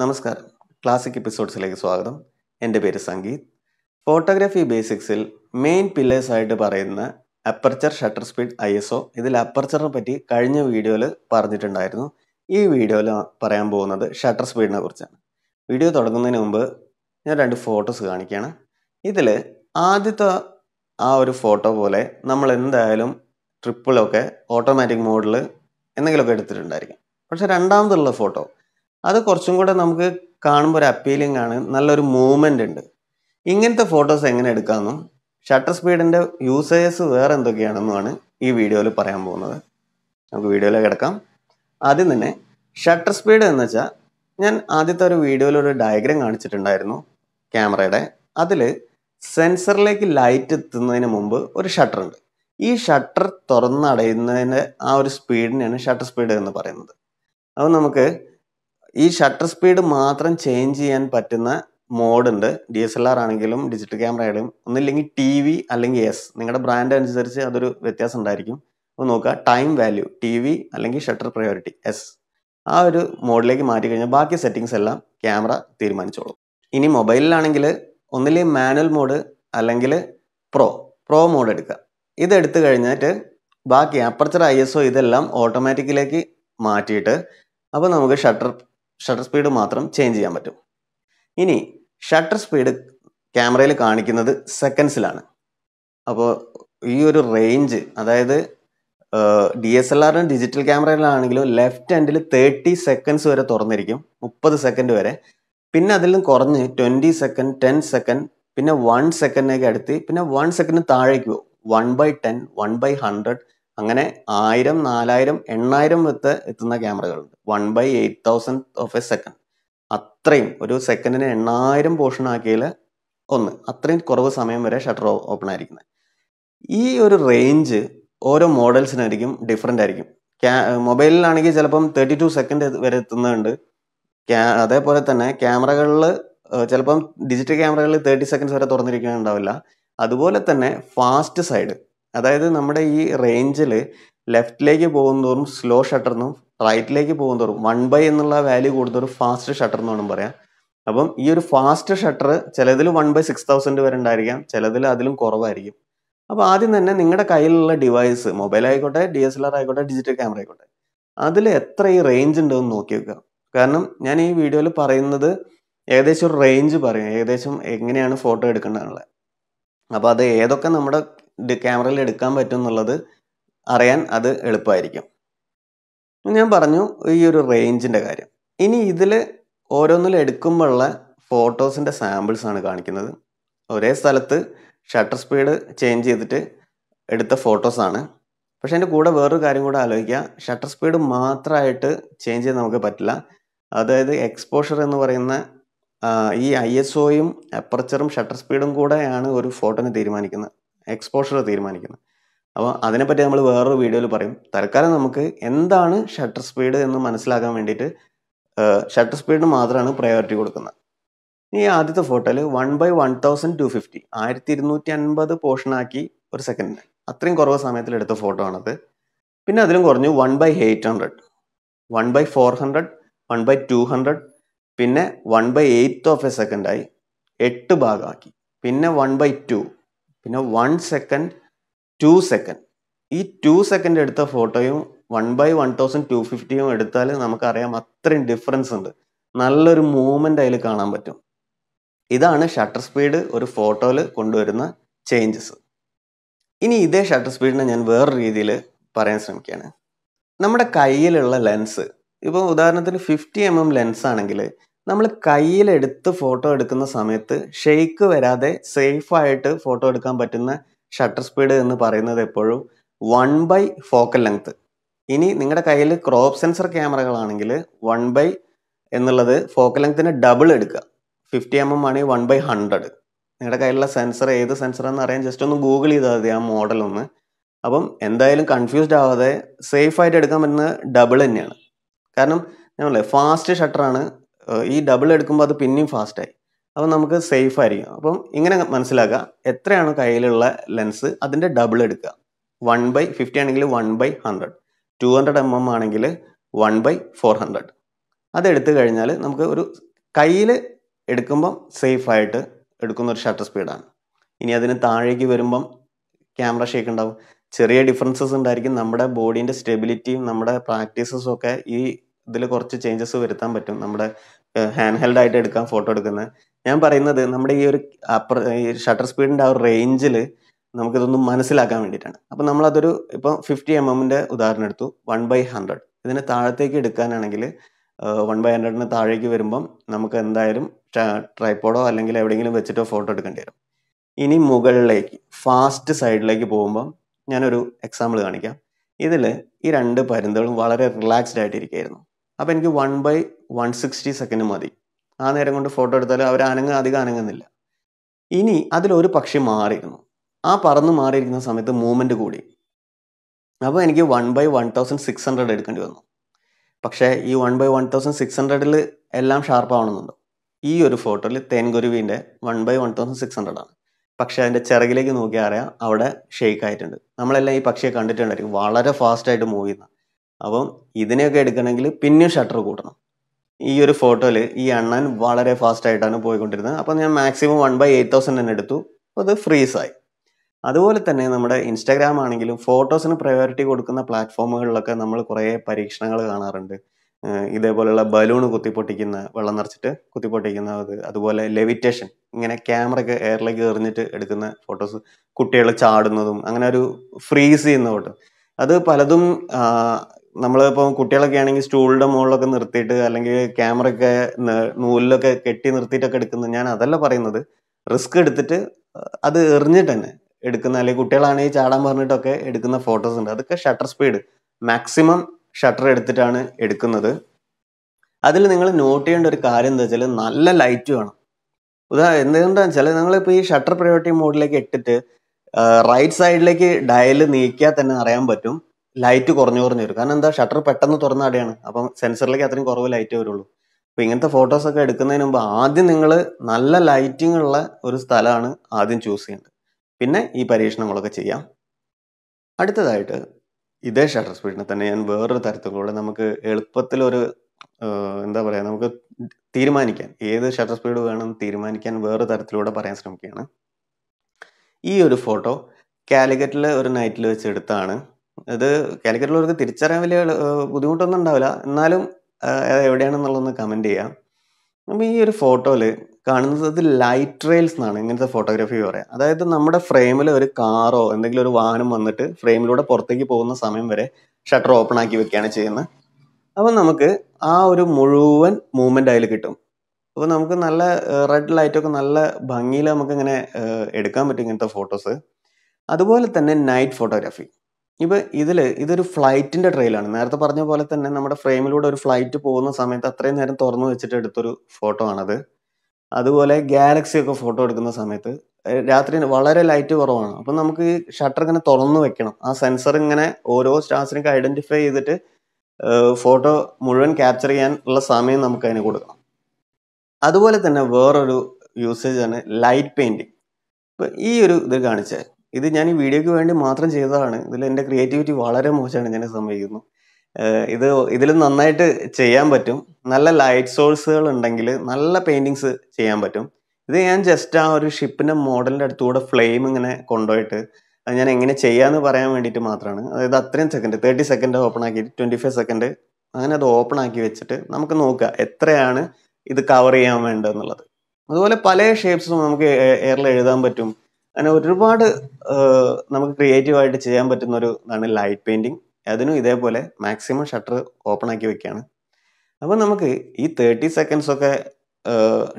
നമസ്കാരം ക്ലാസിക് എപ്പിസോഡ്സിലേക്ക് സ്വാഗതം എൻ്റെ പേര് സംഗീത് ഫോട്ടോഗ്രാഫി ബേസിക്സിൽ മെയിൻ പില്ലേഴ്സായിട്ട് പറയുന്ന aperture shutter speed I S O ഇതിൽ അപ്പർച്ചറിനെ പറ്റി കഴിഞ്ഞ വീഡിയോയിൽ പറഞ്ഞിട്ടുണ്ടായിരുന്നു ഈ വീഡിയോയിൽ പറയാൻ പോകുന്നത് ഷട്ടർ സ്പീഡിനെ കുറിച്ചാണ് വീഡിയോ തുടങ്ങുന്നതിന് മുമ്പ് ഞാൻ രണ്ട് ഫോട്ടോസ് കാണിക്കുകയാണ് ഇതിൽ ആദ്യത്തെ ആ ഒരു ഫോട്ടോ പോലെ നമ്മൾ എന്തായാലും ട്രിപ്പിളൊക്കെ ഓട്ടോമാറ്റിക് മോഡിൽ എന്തെങ്കിലുമൊക്കെ എടുത്തിട്ടുണ്ടായിരിക്കും പക്ഷേ രണ്ടാമതുള്ള ഫോട്ടോ അത് കുറച്ചും കൂടെ നമുക്ക് കാണുമ്പോൾ ഒരു അപ്പീലിംഗ് ആണ് നല്ലൊരു മൂവ്മെൻ്റ് ഉണ്ട് ഇങ്ങനത്തെ ഫോട്ടോസ് എങ്ങനെ എടുക്കാമെന്നും ഷട്ടർ സ്പീഡിൻ്റെ യൂസേഴ്സ് വേറെ എന്തൊക്കെയാണെന്നുമാണ് ഈ വീഡിയോയിൽ പറയാൻ പോകുന്നത് നമുക്ക് വീഡിയോയിലേക്ക് എടുക്കാം ആദ്യം തന്നെ ഷട്ടർ സ്പീഡ് എന്ന് വെച്ചാൽ ഞാൻ ആദ്യത്തെ ഒരു വീഡിയോയിലൊരു ഡയഗ്രം കാണിച്ചിട്ടുണ്ടായിരുന്നു ക്യാമറയുടെ അതിൽ സെൻസറിലേക്ക് ലൈറ്റ് എത്തുന്നതിന് മുമ്പ് ഒരു ഷട്ടർ ഉണ്ട് ഈ ഷട്ടർ തുറന്നടയുന്നതിൻ്റെ ആ ഒരു സ്പീഡിനെയാണ് ഷട്ടർ സ്പീഡ് എന്ന് പറയുന്നത് അപ്പോൾ നമുക്ക് ഈ ഷട്ടർ സ്പീഡ് മാത്രം ചേഞ്ച് ചെയ്യാൻ പറ്റുന്ന മോഡുണ്ട് ഡി എസ് എൽ ആർ ആണെങ്കിലും ഡിജിറ്റൽ ക്യാമറ ആയാലും ഒന്നില്ലെങ്കിൽ ടി വി അല്ലെങ്കിൽ എസ് നിങ്ങളുടെ ബ്രാൻഡ് അനുസരിച്ച് അതൊരു വ്യത്യാസം ഉണ്ടായിരിക്കും അപ്പോൾ നോക്കുക ടൈം വാല്യൂ ടി വി അല്ലെങ്കിൽ ഷട്ടർ പ്രയോറിറ്റി എസ് ആ ഒരു മോഡിലേക്ക് മാറ്റി കഴിഞ്ഞാൽ ബാക്കി സെറ്റിങ്സ് എല്ലാം ക്യാമറ തീരുമാനിച്ചോളും ഇനി മൊബൈലിലാണെങ്കിൽ ഒന്നില്ലെങ്കിൽ മാനുവൽ മോഡ് അല്ലെങ്കിൽ പ്രോ പ്രോ മോഡ് എടുക്കുക ഇതെടുത്തു കഴിഞ്ഞിട്ട് ബാക്കി അപ്പർച്ചർ ഐ എസ് ഒ ഇതെല്ലാം ഓട്ടോമാറ്റിക്കിലേക്ക് മാറ്റിയിട്ട് അപ്പോൾ നമുക്ക് ഷട്ടർ ഷട്ടർ സ്പീഡ് മാത്രം ചേഞ്ച് ചെയ്യാൻ പറ്റും ഇനി ഷട്ടർ സ്പീഡ് ക്യാമറയിൽ കാണിക്കുന്നത് സെക്കൻഡ്സിലാണ് അപ്പോൾ ഈ ഒരു റേഞ്ച് അതായത് ഡി എസ് എൽ ആറിന് ഡിജിറ്റൽ ക്യാമറയിലാണെങ്കിലും ലെഫ്റ്റ് ഹാൻഡിൽ തേർട്ടി സെക്കൻഡ്സ് വരെ തുറന്നിരിക്കും മുപ്പത് സെക്കൻഡ് വരെ പിന്നെ അതിലും കുറഞ്ഞ് ട്വൻറ്റി സെക്കൻഡ് ടെൻ സെക്കൻഡ് പിന്നെ വൺ സെക്കൻഡിനേക്ക് അടുത്ത് പിന്നെ വൺ സെക്കൻഡ് താഴേക്ക് പോകും one by ten one by hundred അങ്ങനെ ആയിരം നാലായിരം എണ്ണായിരം വിത്ത് എത്തുന്ന ക്യാമറകളുണ്ട് one by eight thousand of a second അത്രയും ഒരു സെക്കൻഡിന് എണ്ണായിരം പോർഷൻ ആക്കിയാൽ ഒന്ന് അത്രയും കുറവ് സമയം വരെ ഷട്ടർ ഓപ്പൺ ആയിരിക്കുന്നത് ഈ ഒരു റേഞ്ച് ഓരോ മോഡൽസിനായിരിക്കും ഡിഫറെൻ്റ് ആയിരിക്കും ക്യാ മൊബൈലിലാണെങ്കിൽ ചിലപ്പം തേർട്ടി ടു സെക്കൻഡ് വരെ എത്തുന്നുണ്ട് ക്യാ അതേപോലെ തന്നെ ക്യാമറകളിൽ ചിലപ്പം ഡിജിറ്റൽ ക്യാമറകളിൽ തേർട്ടി സെക്കൻഡ്സ് വരെ തുറന്നിരിക്കുന്നുണ്ടാവില്ല അതുപോലെ തന്നെ ഫാസ്റ്റ് സൈഡ് അതായത് നമ്മുടെ ഈ റേഞ്ചിൽ ലെഫ്റ്റിലേക്ക് പോകുന്തോറും സ്ലോ ഷട്ടർ എന്നും റൈറ്റിലേക്ക് പോകുന്തോറും വൺ ബൈ എന്നുള്ള വാല്യൂ കൂടുന്തോറും ഫാസ്റ്റ് ഷട്ടർ എന്ന് വേണം പറയാം അപ്പം ഈ ഒരു ഫാസ്റ്റ് ഷട്ടർ ചിലതിൽ വൺ ബൈ സിക്സ് തൗസൻഡ് വരെ ഉണ്ടായിരിക്കാം ചിലതിൽ അതിലും കുറവായിരിക്കും അപ്പോൾ ആദ്യം തന്നെ നിങ്ങളുടെ കയ്യിലുള്ള ഡിവൈസ് മൊബൈൽ ആയിക്കോട്ടെ ഡി എസ് എൽ ആർ ആയിക്കോട്ടെ ഡിജിറ്റൽ ക്യാമറ ആയിക്കോട്ടെ അതിൽ എത്ര ഈ റേഞ്ച് ഉണ്ടെന്ന് നോക്കി വെക്കുക കാരണം ഞാൻ ഈ വീഡിയോയിൽ പറയുന്നത് ഏകദേശം ഒരു റേഞ്ച് പറയും ഏകദേശം എങ്ങനെയാണ് ഫോട്ടോ എടുക്കേണ്ടതെന്നുള്ളത് അപ്പോൾ അത് ഏതൊക്കെ നമ്മുടെ ക്യാമറയിൽ എടുക്കാൻ പറ്റും എന്നുള്ളത് അറിയാൻ അത് എളുപ്പമായിരിക്കും ഞാൻ പറഞ്ഞു ഈ ഒരു റേഞ്ചിൻ്റെ കാര്യം ഇനി ഇതിൽ ഓരോന്നിലും എടുക്കുമ്പോഴുള്ള ഫോട്ടോസിൻ്റെ സാമ്പിൾസ് ആണ് കാണിക്കുന്നത് ഒരേ സ്ഥലത്ത് ഷട്ടർ സ്പീഡ് ചേഞ്ച് ചെയ്തിട്ട് എടുത്ത ഫോട്ടോസാണ് പക്ഷേ എൻ്റെ കൂടെ വേറൊരു കാര്യം കൂടെ ആലോചിക്കുക ഷട്ടർ സ്പീഡ് മാത്രമായിട്ട് ചേഞ്ച് ചെയ്യാൻ നമുക്ക് പറ്റില്ല അതായത് എക്സ്പോഷർ എന്ന് പറയുന്ന ഈ ഐ എസ് ഒയും അപ്പർച്ചറും ഷട്ടർ സ്പീഡും കൂടെയാണ് ഒരു ഫോട്ടോനെ തീരുമാനിക്കുന്നത് എക്സ്പോഷർ തീരുമാനിക്കുന്നത് അപ്പോൾ അതിനെപ്പറ്റി നമ്മൾ വേറൊരു വീഡിയോയിൽ പറയും തൽക്കാലം നമുക്ക് എന്താണ് ഷട്ടർ സ്പീഡ് എന്ന് മനസ്സിലാക്കാൻ വേണ്ടിയിട്ട് ഷട്ടർ സ്പീഡിന് മാത്രമാണ് പ്രയോറിറ്റി കൊടുക്കുന്നത് ഈ ആദ്യത്തെ ഫോട്ടോയിൽ one by one thousand two fifty ആയിരത്തി ഇരുന്നൂറ്റി അൻപത് പോർഷനാക്കി ഒരു സെക്കൻഡിന് അത്രയും കുറവ് സമയത്തിൽ എടുത്ത ഫോട്ടോ ആണത് പിന്നെ അതിലും കുറഞ്ഞു one by eight hundred one by four hundred one by two hundred പിന്നെ one by eight of a സെക്കൻഡായി എട്ട് ഭാഗമാക്കി പിന്നെ വൺ ബൈ ടു പിന്നെ വൺ സെക്കൻഡ് ടു സെക്കൻഡ് ഈ ടു സെക്കൻഡ് എടുത്ത ഫോട്ടോയും one by one thousand two ഫിഫ്റ്റിയും എടുത്താൽ നമുക്കറിയാം അത്രയും ഡിഫറൻസ് ഉണ്ട് നല്ലൊരു മൂവ്മെൻ്റ് അതിൽ കാണാൻ പറ്റും ഇതാണ് ഷട്ടർ സ്പീഡ് ഒരു ഫോട്ടോയിൽ കൊണ്ടുവരുന്ന ചേഞ്ചസ് ഇനി ഇതേ ഷട്ടർ സ്പീഡിനെ ഞാൻ വേറെ രീതിയിൽ പറയാൻ ശ്രമിക്കുകയാണ് നമ്മുടെ കയ്യിലുള്ള ലെൻസ് ഇപ്പോൾ ഉദാഹരണത്തിന് ഫിഫ്റ്റി എം എം ലെൻസ് ആണെങ്കിൽ നമ്മൾ കയ്യിലെടുത്ത് ഫോട്ടോ എടുക്കുന്ന സമയത്ത് ഷെയ്ക്ക് വരാതെ സേഫായിട്ട് ഫോട്ടോ എടുക്കാൻ പറ്റുന്ന ഷട്ടർ സ്പീഡ് എന്ന് പറയുന്നത് എപ്പോഴും വൺ ബൈ ഫോക്കൽ ലെങ്ത് ഇനി നിങ്ങളുടെ കയ്യിൽ ക്രോപ്പ് സെൻസർ ക്യാമറകളാണെങ്കിൽ വൺ ബൈ എന്നുള്ളത് ഫോക്കൽ ലെങ്ത്തിന് ഡബിൾ എടുക്കുക ഫിഫ്റ്റി എം എം ആണെങ്കിൽ വൺ ബൈ ഹൺഡ്രഡ് നിങ്ങളുടെ കയ്യിലുള്ള സെൻസർ ഏത് സെൻസർ എന്ന് അറിയാൻ ജസ്റ്റ് ഒന്ന് ഗൂഗിൾ ചെയ്താൽ മതി ആ മോഡൽ ഒന്ന് അപ്പം എന്തായാലും കൺഫ്യൂസ്ഡ് ആവാതെ സേഫ് ആയിട്ട് എടുക്കാൻ പറ്റുന്ന ഡബിൾ തന്നെയാണ് കാരണം ഞാനല്ലേ ഫാസ്റ്റ് ഷട്ടറാണ് ഈ ഡബിൾ എടുക്കുമ്പോൾ അത് പിന്നെയും ഫാസ്റ്റായി അപ്പം നമുക്ക് സേഫ് ആയിരിക്കും അപ്പം ഇങ്ങനെ മനസ്സിലാക്കുക എത്രയാണ് കയ്യിലുള്ള ലെൻസ് അതിൻ്റെ ഡബിൾ എടുക്കുക വൺ ബൈ ഫിഫ്റ്റി ആണെങ്കിൽ one by hundred two hundred M M ആണെങ്കിൽ വൺ ബൈ ഫോർ ഹൺഡ്രഡ് അതെടുത്തു കഴിഞ്ഞാൽ നമുക്ക് ഒരു കയ്യിൽ എടുക്കുമ്പം സേഫായിട്ട് എടുക്കുന്ന ഒരു ഷട്ടർ സ്പീഡാണ് ഇനി അതിന് താഴേക്ക് വരുമ്പം ക്യാമറ ഷേക്ക് ഉണ്ടാവും ചെറിയ ഡിഫറൻസസ് ഉണ്ടായിരിക്കും നമ്മുടെ ബോഡീൻ്റെ സ്റ്റെബിലിറ്റിയും നമ്മുടെ പ്രാക്ടീസസും ഒക്കെ ഈ ഇതിൽ കുറച്ച് ചേഞ്ചസ് വരുത്താൻ പറ്റും നമ്മുടെ ഹാൻഡ് ഹെൽഡ് ആയിട്ട് എടുക്കാൻ ഫോട്ടോ എടുക്കുന്നത് ഞാൻ പറയുന്നത് നമ്മുടെ ഈ ഒരു അപ്പർ ഷട്ടർ സ്പീഡിൻ്റെ ആ ഒരു റേഞ്ചിൽ നമുക്കിതൊന്നും മനസ്സിലാക്കാൻ വേണ്ടിയിട്ടാണ് അപ്പോൾ നമ്മളതൊരു ഇപ്പോൾ ഫിഫ്റ്റി എം എമ്മിൻ്റെ ഉദാഹരണം എടുത്തു വൺ ബൈ ഹൺഡ്രഡ് ഇതിന് താഴത്തേക്ക് എടുക്കാനാണെങ്കിൽ വൺ ബൈ ഹൺഡ്രഡിന് താഴേക്ക് വരുമ്പം നമുക്ക് എന്തായാലും ട്രൈപ്പോഡോ അല്ലെങ്കിൽ എവിടെയെങ്കിലും വെച്ചിട്ടോ ഫോട്ടോ എടുക്കേണ്ടി വരും ഇനി മുകളിലേക്ക് ഫാസ്റ്റ് സൈഡിലേക്ക് പോകുമ്പം ഞാനൊരു എക്സാമ്പിൾ കാണിക്കാം ഇതിൽ ഈ രണ്ട് പരുന്തുകളും വളരെ റിലാക്സ്ഡ് ആയിട്ടിരിക്കുകയായിരുന്നു അപ്പോൾ എനിക്ക് one by one sixty second മതി ആ നേരം കൊണ്ട് ഫോട്ടോ എടുത്താൽ അവർ അനങ്ങ അധികം അനങ്ങുന്നില്ല ഇനി അതിലൊരു പക്ഷി മാറിയിരുന്നു ആ പറന്ന് മാറിയിരിക്കുന്ന സമയത്ത് മൂവ്മെൻറ്റ് കൂടി അപ്പോൾ എനിക്ക് one by one thousand six hundred എടുക്കേണ്ടി വന്നു പക്ഷേ ഈ one by one thousand six ഹൺഡ്രഡിൽ എല്ലാം ഷാർപ്പാവണമെന്നുണ്ടോ ഈ ഒരു ഫോട്ടോയിൽ തേൻകുരുവിൻ്റെ one by one thousand six ഹൺഡ്രഡാണ് ആണ് പക്ഷേ അതിൻ്റെ ചിറകിലേക്ക് നോക്കിയാൽ അറിയാം അവിടെ ഷെയ്ക്ക് ആയിട്ടുണ്ട് നമ്മളെല്ലാം ഈ പക്ഷിയെ കണ്ടിട്ടുണ്ടായിരിക്കും വളരെ ഫാസ്റ്റായിട്ട് മൂവ് ചെയ്യുന്ന അപ്പം ഇതിനെയൊക്കെ എടുക്കണമെങ്കിൽ പിന്നെയും ഷട്ടർ കൂട്ടണം ഈ ഒരു ഫോട്ടോയിൽ ഈ എണ്ണാൻ വളരെ ഫാസ്റ്റ് ആയിട്ടാണ് പോയിക്കൊണ്ടിരുന്നത് അപ്പം ഞാൻ maximum one by eight thousand തന്നെ എടുത്തു അത് ഫ്രീസായി അതുപോലെ തന്നെ നമ്മുടെ ഇൻസ്റ്റാഗ്രാം ആണെങ്കിലും ഫോട്ടോസിന് പ്രയോറിറ്റി കൊടുക്കുന്ന പ്ലാറ്റ്ഫോമുകളിലൊക്കെ നമ്മൾ കുറേ പരീക്ഷണങ്ങൾ കാണാറുണ്ട് ഇതേപോലെയുള്ള ബലൂൺ കുത്തിപ്പൊട്ടിക്കുന്ന വെള്ളം നിറച്ചിട്ട് കുത്തിപ്പൊട്ടിക്കുന്ന അത് അതുപോലെ ലെവിറ്റേഷൻ ഇങ്ങനെ ക്യാമറയ്ക്ക് എയറിലേക്ക് എറിഞ്ഞിട്ട് എടുക്കുന്ന ഫോട്ടോസ് കുട്ടികൾ ചാടുന്നതും അങ്ങനെ ഒരു ഫ്രീസ് ചെയ്യുന്ന ഫോട്ടോ അത് പലതും നമ്മളിപ്പോൾ കുട്ടികളൊക്കെ ആണെങ്കിൽ സ്റ്റൂളിൻ്റെ മുകളിലൊക്കെ നിർത്തിയിട്ട് അല്ലെങ്കിൽ ക്യാമറയൊക്കെ നൂലിലൊക്കെ കെട്ടി നിർത്തിയിട്ടൊക്കെ എടുക്കുന്നത് ഞാൻ അതല്ല പറയുന്നത് റിസ്ക് എടുത്തിട്ട് അത് എറിഞ്ഞിട്ട് തന്നെ എടുക്കുന്ന അല്ലെങ്കിൽ കുട്ടികളാണെങ്കിൽ ചാടാൻ പറഞ്ഞിട്ടൊക്കെ എടുക്കുന്ന ഫോട്ടോസ് ഉണ്ട് അതൊക്കെ ഷട്ടർ സ്പീഡ് മാക്സിമം ഷട്ടർ എടുത്തിട്ടാണ് എടുക്കുന്നത് അതിൽ നിങ്ങൾ നോട്ട് ചെയ്യേണ്ട ഒരു കാര്യം എന്താ വെച്ചാൽ നല്ല ലൈറ്റ് വേണം ഉദാഹരണം എന്തുകൊണ്ടാണെന്ന് വെച്ചാൽ നിങ്ങളിപ്പോൾ ഈ ഷട്ടർ പ്രയോറിറ്റി മോഡിലേക്ക് ഇട്ടിട്ട് റൈറ്റ് സൈഡിലേക്ക് ഡയൽ നീക്കിയാൽ തന്നെ അറിയാൻ പറ്റും ലൈറ്റ് കുറഞ്ഞു കുറഞ്ഞു വരും കാരണം എന്താ ഷട്ടർ പെട്ടെന്ന് തുറന്ന അടയാണ് അപ്പം സെൻസറിലേക്ക് അത്രയും കുറവ് ലൈറ്റ് വരുള്ളൂ അപ്പോൾ ഇങ്ങനത്തെ ഫോട്ടോസ് ഒക്കെ എടുക്കുന്നതിന് മുമ്പ് ആദ്യം നിങ്ങൾ നല്ല ലൈറ്റിംഗ് ഉള്ള ഒരു സ്ഥലമാണ് ആദ്യം ചൂസ് ചെയ്യേണ്ടത് പിന്നെ ഈ പരീക്ഷണങ്ങളൊക്കെ ചെയ്യാം അടുത്തതായിട്ട് ഇതേ ഷട്ടർ സ്പീഡിനെ തന്നെ ഞാൻ വേറൊരു തരത്തിലൂടെ നമുക്ക് എളുപ്പത്തിലൊരു എന്താ പറയുക നമുക്ക് തീരുമാനിക്കാൻ ഏത് ഷട്ടർ സ്പീഡ് വേണം തീരുമാനിക്കാൻ വേറെ തരത്തിലൂടെ പറയാൻ ശ്രമിക്കുകയാണ് ഈ ഒരു ഫോട്ടോ കാലിക്കറ്റിലെ ഒരു നൈറ്റിൽ വെച്ച് എടുത്താണ് ഇത് കാലിക്കറ്റുള്ളവർക്ക് തിരിച്ചറിയാൻ വലിയ ബുദ്ധിമുട്ടൊന്നും ഉണ്ടാവില്ല എന്നാലും എവിടെയാണെന്നുള്ളതൊന്ന് കമൻറ്റ് ചെയ്യാം അപ്പം ഈ ഒരു ഫോട്ടോയിൽ കാണുന്നത് ലൈറ്റ് റെയിൽസ് എന്നാണ് ഇങ്ങനത്തെ ഫോട്ടോഗ്രാഫി പറയാം അതായത് നമ്മുടെ ഫ്രെയിമിൽ ഒരു കാറോ എന്തെങ്കിലും ഒരു വാഹനം വന്നിട്ട് ഫ്രെയിമിലൂടെ പുറത്തേക്ക് പോകുന്ന സമയം വരെ ഷട്ടർ ഓപ്പൺ ആക്കി വെക്കുകയാണ് ചെയ്യുന്നത് അപ്പോൾ നമുക്ക് ആ ഒരു മുഴുവൻ മൂവ്മെൻ്റ് അതിൽ കിട്ടും അപ്പോൾ നമുക്ക് നല്ല റെഡ് ലൈറ്റൊക്കെ നല്ല ഭംഗിയിൽ ഇങ്ങനെ എടുക്കാൻ പറ്റും ഇങ്ങനത്തെ ഫോട്ടോസ് അതുപോലെ തന്നെ നൈറ്റ് ഫോട്ടോഗ്രാഫി ഇപ്പോൾ ഇതിൽ ഇതൊരു ഫ്ലൈറ്റിൻ്റെ ട്രെയിലാണ് നേരത്തെ പറഞ്ഞ പോലെ തന്നെ നമ്മുടെ ഫ്രെയിമിലൂടെ ഒരു ഫ്ലൈറ്റ് പോകുന്ന സമയത്ത് അത്രയും നേരം തുറന്നു വെച്ചിട്ട് എടുത്തൊരു ഫോട്ടോ ആണത് അതുപോലെ ഗാലക്സി ഒക്കെ ഫോട്ടോ എടുക്കുന്ന സമയത്ത് രാത്രി വളരെ ലൈറ്റ് കുറവാണ് അപ്പം നമുക്ക് ഷട്ടർ ഇങ്ങനെ തുറന്നു വെക്കണം ആ സെൻസർ ഇങ്ങനെ ഓരോ സ്റ്റാർസിനൊക്കെ ഐഡൻറ്റിഫൈ ചെയ്തിട്ട് ഫോട്ടോ മുഴുവൻ ക്യാപ്ചർ ചെയ്യാൻ ഉള്ള സമയം നമുക്ക് അതിന് കൊടുക്കണം അതുപോലെ തന്നെ വേറൊരു യൂസേജ് ആണ് ലൈറ്റ് പെയിൻറ്റിങ് ഇപ്പം ഈ ഒരു ഇത് കാണിച്ചേ ഇത് ഞാൻ ഈ വീഡിയോയ്ക്ക് വേണ്ടി മാത്രം ചെയ്തതാണ് ഇതിൽ എൻ്റെ ക്രിയേറ്റിവിറ്റി വളരെ മോശമാണ് ഞാൻ സംഭവിക്കുന്നു ഇത് ഇതിൽ നന്നായിട്ട് ചെയ്യാൻ പറ്റും നല്ല ലൈറ്റ് സോഴ്സുകൾ ഉണ്ടെങ്കിൽ നല്ല പെയിൻറ്റിങ്സ് ചെയ്യാൻ പറ്റും ഇത് ഞാൻ ജസ്റ്റ് ആ ഒരു ഷിപ്പിൻ്റെ മോഡലിൻ്റെ അടുത്തുകൂടെ ഫ്ലെയിം ഇങ്ങനെ കൊണ്ടുപോയിട്ട് അത് ഞാൻ എങ്ങനെ ചെയ്യാമെന്ന് പറയാൻ വേണ്ടിയിട്ട് മാത്രമാണ് അതായത് അത്രയും സെക്കൻഡ് തേർട്ടി സെക്കൻഡ് ഓപ്പൺ ആക്കി ട്വൻറ്റി ഫൈവ് സെക്കൻഡ് അങ്ങനെ അത് ഓപ്പൺ ആക്കി വെച്ചിട്ട് നമുക്ക് നോക്കുക എത്രയാണ് ഇത് കവർ ചെയ്യാൻ വേണ്ടതെന്നുള്ളത് അതുപോലെ പല ഷേപ്സും നമുക്ക് എയറിൽ എഴുതാൻ പറ്റും അങ്ങനെ ഒരുപാട് നമുക്ക് ആയിട്ട് ചെയ്യാൻ പറ്റുന്ന ഒരു ഇതാണ് ലൈറ്റ് പെയിൻറിങ് അതിനും ഇതേപോലെ മാക്സിമം ഷട്ടർ ഓപ്പൺ ആക്കി വെക്കുകയാണ് അപ്പോൾ നമുക്ക് ഈ തേർട്ടി സെക്കൻഡ്സ് ഒക്കെ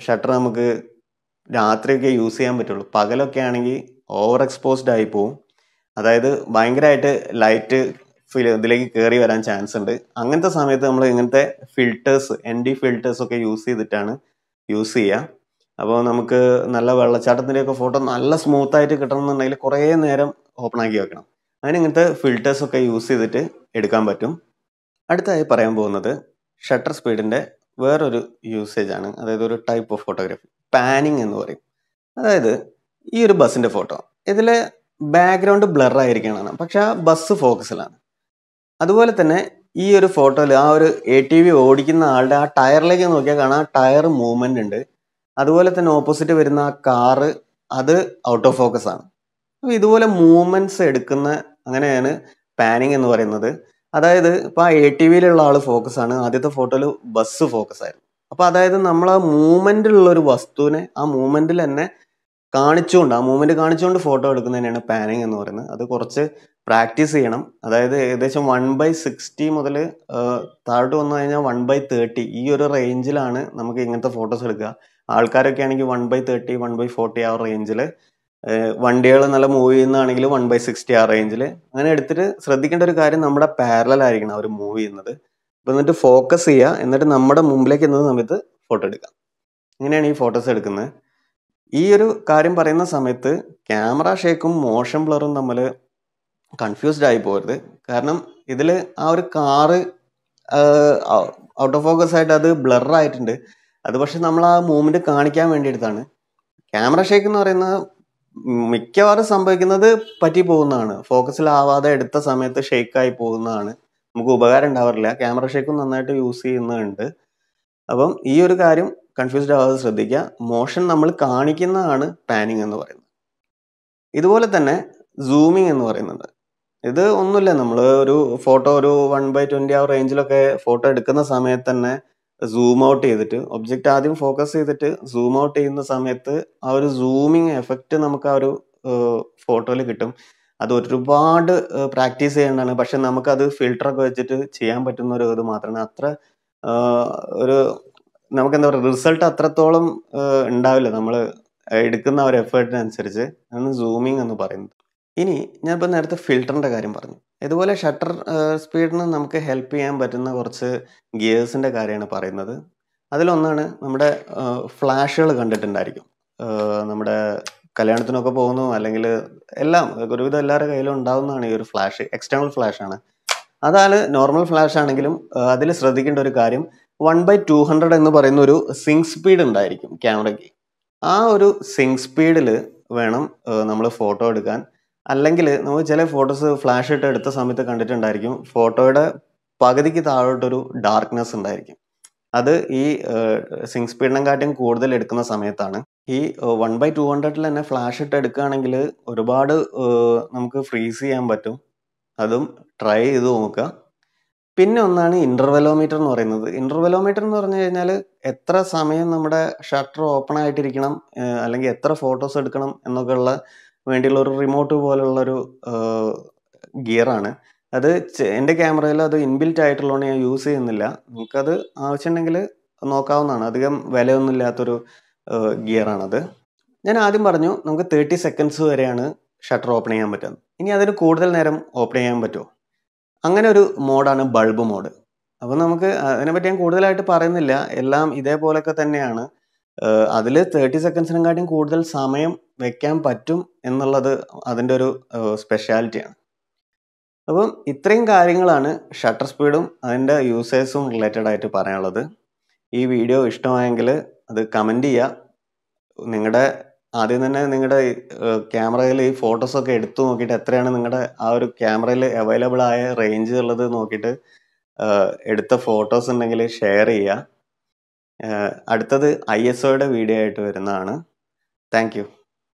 ഷട്ടർ നമുക്ക് രാത്രിയൊക്കെ യൂസ് ചെയ്യാൻ പറ്റുള്ളൂ പകലൊക്കെ ആണെങ്കിൽ ഓവർ എക്സ്പോസ്ഡ് ആയി പോവും അതായത് ഭയങ്കരമായിട്ട് ലൈറ്റ് ഫിൽ ഇതിലേക്ക് കയറി വരാൻ ചാൻസ് ഉണ്ട് അങ്ങനത്തെ സമയത്ത് നമ്മൾ ഇങ്ങനത്തെ ഫിൽട്ടേഴ്സ് എൻ ഡി ഫിൽട്ടേഴ്സ് ഒക്കെ യൂസ് ചെയ്തിട്ടാണ് യൂസ് ചെയ്യുക അപ്പോൾ നമുക്ക് നല്ല വെള്ളച്ചാട്ടത്തിൻ്റെയൊക്കെ ഫോട്ടോ നല്ല സ്മൂത്ത് ആയിട്ട് കിട്ടണമെന്നുണ്ടെങ്കിൽ കുറേ നേരം ഓപ്പൺ ആക്കി വെക്കണം അങ്ങനെ ഇങ്ങനത്തെ ഫിൽറ്റേഴ്സൊക്കെ യൂസ് ചെയ്തിട്ട് എടുക്കാൻ പറ്റും അടുത്തായി പറയാൻ പോകുന്നത് ഷട്ടർ സ്പീഡിൻ്റെ വേറൊരു യൂസേജ് ആണ് അതായത് ഒരു ടൈപ്പ് ഓഫ് ഫോട്ടോഗ്രാഫി പാനിങ് എന്ന് പറയും അതായത് ഈ ഒരു ബസ്സിൻ്റെ ഫോട്ടോ ഇതിലെ ബാക്ക്ഗ്രൗണ്ട് ബ്ലർ ആയിരിക്കണതാണ് പക്ഷെ ആ ബസ് ഫോക്കസിലാണ് അതുപോലെ തന്നെ ഈ ഒരു ഫോട്ടോയിൽ ആ ഒരു എ ടി വി ഓടിക്കുന്ന ആളുടെ ആ ടയറിലേക്ക് നോക്കിയാൽ കാണാം ടയർ മൂവ്മെൻ്റ് ഉണ്ട് അതുപോലെ തന്നെ ഓപ്പോസിറ്റ് വരുന്ന കാറ് അത് ഔട്ട് ഓഫ് ഫോക്കസ് ആണ് അപ്പോൾ ഇതുപോലെ മൂവ്മെൻറ്റ്സ് എടുക്കുന്ന അങ്ങനെയാണ് പാനിങ് എന്ന് പറയുന്നത് അതായത് ഇപ്പോൾ ആ എ ടി വിയിലുള്ള ആൾ ഫോക്കസ് ആണ് ആദ്യത്തെ ഫോട്ടോയിൽ ബസ് ഫോക്കസ് ആയിരുന്നു അപ്പോൾ അതായത് നമ്മൾ ആ മൂവ്മെൻറ്റിലുള്ള ഒരു വസ്തുവിനെ ആ മൂവ്മെൻറ്റിൽ തന്നെ കാണിച്ചുകൊണ്ട് ആ മൂവ്മെൻറ്റ് കാണിച്ചുകൊണ്ട് ഫോട്ടോ എടുക്കുന്നതിനാണ് പാനിങ് എന്ന് പറയുന്നത് അത് കുറച്ച് പ്രാക്ടീസ് ചെയ്യണം അതായത് ഏകദേശം വൺ ബൈ സിക്സ്റ്റി മുതൽ താഴോട്ട് വന്നു കഴിഞ്ഞാൽ വൺ ബൈ തേർട്ടി ഈ ഒരു റേഞ്ചിലാണ് നമുക്ക് ഇങ്ങനത്തെ ഫോട്ടോസ് എടുക്കുക ആൾക്കാരൊക്കെ ആണെങ്കിൽ one by thirty one by forty ആ റേഞ്ചിൽ വണ്ടികൾ നല്ല മൂവ് ചെയ്യുന്നതാണെങ്കിൽ വൺ ബൈ സിക്സ്റ്റി ആ റേഞ്ചിൽ അങ്ങനെ എടുത്തിട്ട് ശ്രദ്ധിക്കേണ്ട ഒരു കാര്യം നമ്മുടെ പാരലായിരിക്കണം അവർ മൂവ് ചെയ്യുന്നത് അപ്പം എന്നിട്ട് ഫോക്കസ് ചെയ്യുക എന്നിട്ട് നമ്മുടെ മുമ്പിലേക്ക് എത്തുന്ന സമയത്ത് ഫോട്ടോ എടുക്കാം ഇങ്ങനെയാണ് ഈ ഫോട്ടോസ് എടുക്കുന്നത് ഈ ഒരു കാര്യം പറയുന്ന സമയത്ത് ക്യാമറ ഷേക്കും മോഷൻ ബ്ലറും തമ്മിൽ കൺഫ്യൂസ്ഡ് ആയി പോരുത് കാരണം ഇതിൽ ആ ഒരു കാറ് ഔട്ട് ഓഫ് ഫോക്കസ് ആയിട്ട് അത് ബ്ലർ ആയിട്ടുണ്ട് അത് പക്ഷെ നമ്മൾ ആ മൂവ്മെന്റ് കാണിക്കാൻ വേണ്ടി എടുത്താണ് ക്യാമറ ഷേക്ക് എന്ന് പറയുന്നത് മിക്കവാറും സംഭവിക്കുന്നത് പറ്റി പോകുന്നതാണ് ഫോക്കസിലാവാതെ എടുത്ത സമയത്ത് ആയി പോകുന്നതാണ് നമുക്ക് ഉപകാരം ഉണ്ടാവാറില്ല ക്യാമറ ഷേക്കും നന്നായിട്ട് യൂസ് ചെയ്യുന്നുണ്ട് അപ്പം ഈ ഒരു കാര്യം കൺഫ്യൂസ്ഡ് ആവാതെ ശ്രദ്ധിക്കുക മോഷൻ നമ്മൾ കാണിക്കുന്നതാണ് പാനിങ് എന്ന് പറയുന്നത് ഇതുപോലെ തന്നെ സൂമിങ് എന്ന് പറയുന്നത് ഇത് ഒന്നുമില്ല നമ്മൾ ഒരു ഫോട്ടോ ഒരു വൺ ബൈ ട്വൻറ്റി ആ റേഞ്ചിലൊക്കെ ഫോട്ടോ എടുക്കുന്ന സമയത്ത് തന്നെ സൂം ഔട്ട് ചെയ്തിട്ട് ഒബ്ജക്റ്റ് ആദ്യം ഫോക്കസ് ചെയ്തിട്ട് സൂം ഔട്ട് ചെയ്യുന്ന സമയത്ത് ആ ഒരു സൂമിങ് എഫക്റ്റ് നമുക്ക് ആ ഒരു ഫോട്ടോയിൽ കിട്ടും അത് ഒരുപാട് പ്രാക്ടീസ് ചെയ്യേണ്ടതാണ് പക്ഷെ നമുക്കത് ഫിൽട്ടറൊക്കെ വെച്ചിട്ട് ചെയ്യാൻ പറ്റുന്ന ഒരു ഇത് മാത്രമാണ് അത്ര ഒരു നമുക്ക് എന്താ പറയുക റിസൾട്ട് അത്രത്തോളം ഉണ്ടാവില്ല നമ്മൾ എടുക്കുന്ന ഒരു എഫേർട്ടിനനുസരിച്ച് ആണ് സൂമിങ് എന്ന് പറയുന്നത് ഇനി ഞാനിപ്പോൾ നേരത്തെ ഫിൽറ്ററിൻ്റെ കാര്യം പറഞ്ഞു ഇതുപോലെ ഷട്ടർ സ്പീഡിന് നമുക്ക് ഹെൽപ്പ് ചെയ്യാൻ പറ്റുന്ന കുറച്ച് ഗിയേഴ്സിൻ്റെ കാര്യമാണ് പറയുന്നത് അതിലൊന്നാണ് നമ്മുടെ ഫ്ലാഷുകൾ കണ്ടിട്ടുണ്ടായിരിക്കും നമ്മുടെ കല്യാണത്തിനൊക്കെ പോകുന്നു അല്ലെങ്കിൽ എല്ലാം ഒരുവിധം എല്ലാവരുടെ കയ്യിലും ഉണ്ടാകുന്നതാണ് ഈ ഒരു ഫ്ലാഷ് എക്സ്റ്റേണൽ ഫ്ലാഷ് ആണ് അതാണ് നോർമൽ ഫ്ലാഷ് ആണെങ്കിലും അതിൽ ശ്രദ്ധിക്കേണ്ട ഒരു കാര്യം വൺ ബൈ ടു ഹൺഡ്രഡ് എന്ന് പറയുന്ന ഒരു സിങ്ക് സ്പീഡ് ഉണ്ടായിരിക്കും ക്യാമറയ്ക്ക് ആ ഒരു സിങ്ക് സ്പീഡിൽ വേണം നമ്മൾ ഫോട്ടോ എടുക്കാൻ അല്ലെങ്കിൽ നമ്മൾ ചില ഫോട്ടോസ് ഫ്ലാഷ് ഇട്ട് എടുത്ത സമയത്ത് കണ്ടിട്ടുണ്ടായിരിക്കും ഫോട്ടോയുടെ പകുതിക്ക് താഴോട്ടൊരു ഡാർക്ക്നെസ് ഉണ്ടായിരിക്കും അത് ഈ സിങ് സ്പീഡിനും കാട്ടിയും കൂടുതൽ എടുക്കുന്ന സമയത്താണ് ഈ വൺ ബൈ ടു ഹൺഡ്രഡിൽ തന്നെ ഫ്ലാഷ് ഇട്ട് എടുക്കുകയാണെങ്കിൽ ഒരുപാട് നമുക്ക് ഫ്രീസ് ചെയ്യാൻ പറ്റും അതും ട്രൈ ചെയ്ത് നോക്കുക പിന്നെ ഒന്നാണ് ഇൻ്റർവെലോമീറ്റർ എന്ന് പറയുന്നത് ഇൻ്റർവെലോമീറ്റർ എന്ന് പറഞ്ഞു കഴിഞ്ഞാൽ എത്ര സമയം നമ്മുടെ ഷട്ടർ ഓപ്പൺ ആയിട്ടിരിക്കണം അല്ലെങ്കിൽ എത്ര ഫോട്ടോസ് എടുക്കണം എന്നൊക്കെയുള്ള വേണ്ടിയുള്ള ഒരു റിമോട്ട് പോലുള്ളൊരു ഗിയറാണ് അത് എൻ്റെ ക്യാമറയിൽ അത് ഇൻബിൽറ്റ് ആയിട്ടുള്ളതുകൊണ്ട് ഞാൻ യൂസ് ചെയ്യുന്നില്ല നമുക്കത് ആവശ്യമുണ്ടെങ്കിൽ നോക്കാവുന്നതാണ് അധികം വിലയൊന്നും ഇല്ലാത്തൊരു ഗിയറാണത് ഞാൻ ആദ്യം പറഞ്ഞു നമുക്ക് തേർട്ടി സെക്കൻഡ്സ് വരെയാണ് ഷട്ടർ ഓപ്പൺ ചെയ്യാൻ പറ്റുന്നത് ഇനി അതിന് കൂടുതൽ നേരം ഓപ്പൺ ചെയ്യാൻ പറ്റുമോ അങ്ങനെ ഒരു മോഡാണ് ബൾബ് മോഡ് അപ്പോൾ നമുക്ക് അതിനെപ്പറ്റി ഞാൻ കൂടുതലായിട്ട് പറയുന്നില്ല എല്ലാം ഇതേപോലൊക്കെ തന്നെയാണ് അതിൽ തേർട്ടി സെക്കൻഡ്സിനെക്കാട്ടിയും കൂടുതൽ സമയം വെക്കാൻ പറ്റും എന്നുള്ളത് അതിൻ്റെ ഒരു സ്പെഷ്യാലിറ്റിയാണ് അപ്പം ഇത്രയും കാര്യങ്ങളാണ് ഷട്ടർ സ്പീഡും അതിൻ്റെ യൂസേഴ്സും റിലേറ്റഡ് ആയിട്ട് പറയാനുള്ളത് ഈ വീഡിയോ ഇഷ്ടമായെങ്കിൽ അത് കമൻ്റ് ചെയ്യുക നിങ്ങളുടെ ആദ്യം തന്നെ നിങ്ങളുടെ ക്യാമറയിൽ ഈ ഫോട്ടോസൊക്കെ എടുത്തു നോക്കിയിട്ട് എത്രയാണ് നിങ്ങളുടെ ആ ഒരു ക്യാമറയിൽ അവൈലബിൾ ആയ റേഞ്ച് ഉള്ളത് നോക്കിയിട്ട് എടുത്ത ഫോട്ടോസ് ഉണ്ടെങ്കിൽ ഷെയർ ചെയ്യുക അടുത്തത് ഐ എസ് ഒയുടെ വീഡിയോ ആയിട്ട് വരുന്നതാണ് താങ്ക്